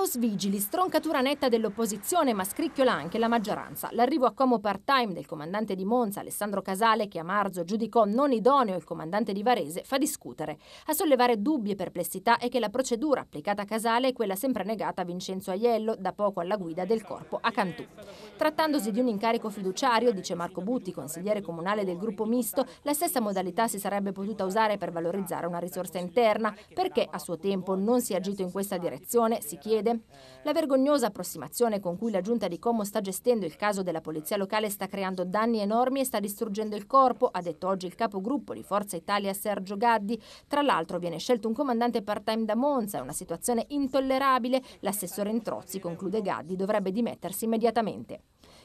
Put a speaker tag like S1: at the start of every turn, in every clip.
S1: Caos vigili, stroncatura netta dell'opposizione, ma scricchiola anche la maggioranza. L'arrivo a Como part-time del comandante di Monza, Alessandro Casale, che a marzo giudicò non idoneo il comandante di Varese, fa discutere. A sollevare dubbi e perplessità è che la procedura applicata a Casale è quella sempre negata a Vincenzo Aiello, da poco alla guida del corpo a Cantù. Trattandosi di un incarico fiduciario, dice Marco Butti, consigliere comunale del gruppo misto, la stessa modalità si sarebbe potuta usare per valorizzare una risorsa interna, perché a suo tempo non si è agito in questa direzione, si chiede sede. La vergognosa approssimazione con cui la giunta di Como sta gestendo il caso della polizia locale sta creando danni enormi e sta distruggendo il corpo, ha detto oggi il capogruppo di Forza Italia Sergio Gaddi. Tra l'altro viene scelto un comandante part-time da Monza, è una situazione intollerabile. L'assessore Introzzi, conclude Gaddi, dovrebbe dimettersi immediatamente.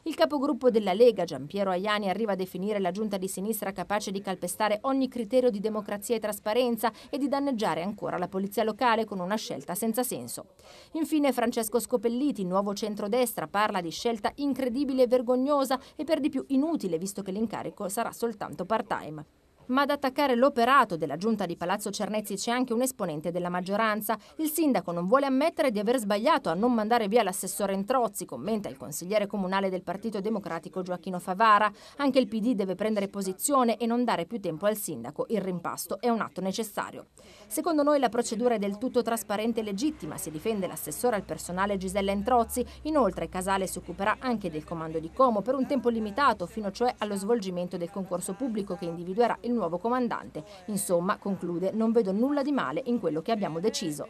S1: Il capogruppo della Lega, Giampiero Aiani, arriva a definire la giunta di sinistra capace di calpestare ogni criterio di democrazia e trasparenza e di danneggiare ancora la polizia locale con una scelta senza senso. Infine Francesco Scopelliti, nuovo centrodestra, parla di scelta incredibile e vergognosa e per di più inutile visto che l'incarico sarà soltanto part-time. Ma ad attaccare l'operato della giunta di Palazzo Cernezzi c'è anche un esponente della maggioranza. Il sindaco non vuole ammettere di aver sbagliato a non mandare via l'assessore Entrozzi, commenta il consigliere comunale del Partito Democratico Gioacchino Favara. Anche il PD deve prendere posizione e non dare più tempo al sindaco. Il rimpasto è un atto necessario. Secondo noi la procedura è del tutto trasparente e legittima, si difende l'assessore al personale Gisella Entrozzi. Inoltre Casale si occuperà anche del comando di Como per un tempo limitato, fino cioè allo svolgimento del concorso pubblico che individuerà il nuovo nuovo comandante. Insomma, conclude, non vedo nulla di male in quello che abbiamo deciso.